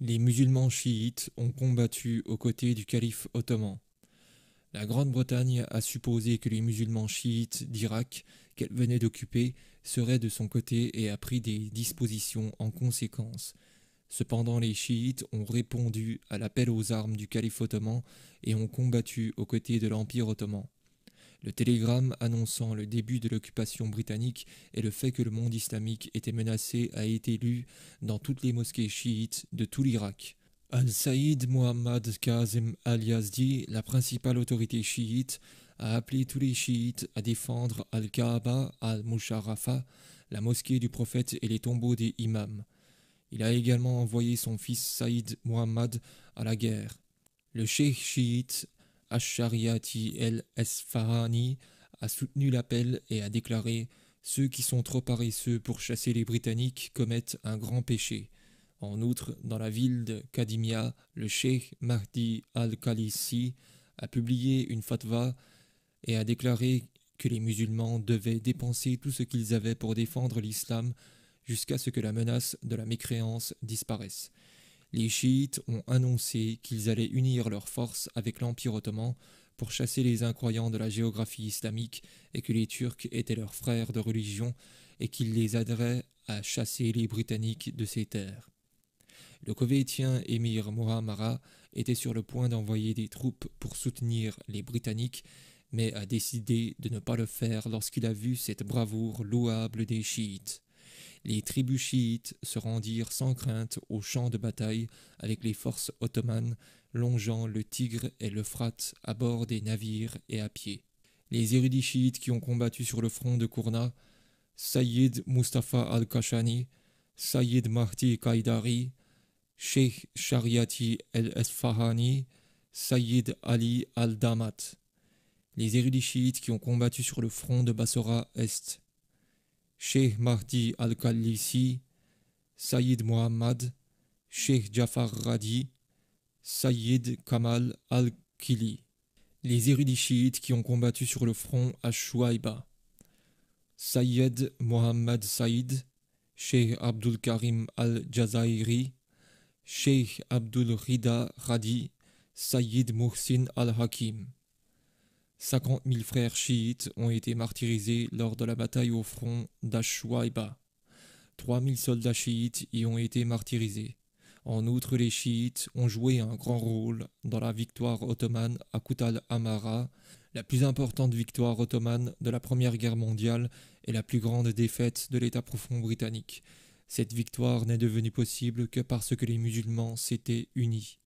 les musulmans chiites ont combattu aux côtés du calife ottoman. La Grande-Bretagne a supposé que les musulmans chiites d'Irak qu'elle venait d'occuper seraient de son côté et a pris des dispositions en conséquence. Cependant, les chiites ont répondu à l'appel aux armes du calife ottoman et ont combattu aux côtés de l'Empire ottoman. Le télégramme annonçant le début de l'occupation britannique et le fait que le monde islamique était menacé a été lu dans toutes les mosquées chiites de tout l'Irak. Al-Saïd Muhammad Kazem al-Yazdi, la principale autorité chiite, a appelé tous les chiites à défendre Al-Kaaba al-Musharafa, la mosquée du prophète et les tombeaux des imams. Il a également envoyé son fils Saïd Muhammad à la guerre. Le cheikh chiite Ashariati el-Esfahani a soutenu l'appel et a déclaré Ceux qui sont trop paresseux pour chasser les Britanniques commettent un grand péché. En outre, dans la ville de Kadimia, le cheikh Mahdi al-Khalisi a publié une fatwa et a déclaré que les musulmans devaient dépenser tout ce qu'ils avaient pour défendre l'islam jusqu'à ce que la menace de la mécréance disparaisse les chiites ont annoncé qu'ils allaient unir leurs forces avec l'Empire ottoman pour chasser les incroyants de la géographie islamique et que les Turcs étaient leurs frères de religion et qu'ils les aideraient à chasser les Britanniques de ces terres. Le covétien émir Muhammara était sur le point d'envoyer des troupes pour soutenir les Britanniques, mais a décidé de ne pas le faire lorsqu'il a vu cette bravoure louable des chiites les tribus chiites se rendirent sans crainte au champ de bataille avec les forces ottomanes, longeant le Tigre et l'Euphrate à bord des navires et à pied. Les érudits qui ont combattu sur le front de Kourna, Sayyid Mustafa al-Kashani, Sayyid Mahdi Kaidari, Sheikh Shariati el-Esfahani, Sayyid Ali al-Damat. Les érudits qui ont combattu sur le front de Bassora Est, Sheikh Mahdi Al-Khalisi, Sayyid Mohammad, Sheikh Jafar Radi, Sayyid Kamal Al-Kili, les érudits chiites qui ont combattu sur le front à Shuaiba, Sayyid Mohammad Saïd, Sheikh Abdul Karim Al-Jazairi, Sheikh Abdul Rida Radi, Sayyid Mursin Al-Hakim. 50 000 frères chiites ont été martyrisés lors de la bataille au front d'Ashwaïba. 3 000 soldats chiites y ont été martyrisés. En outre, les chiites ont joué un grand rôle dans la victoire ottomane à Kutal amara la plus importante victoire ottomane de la Première Guerre mondiale et la plus grande défaite de l'État profond britannique. Cette victoire n'est devenue possible que parce que les musulmans s'étaient unis.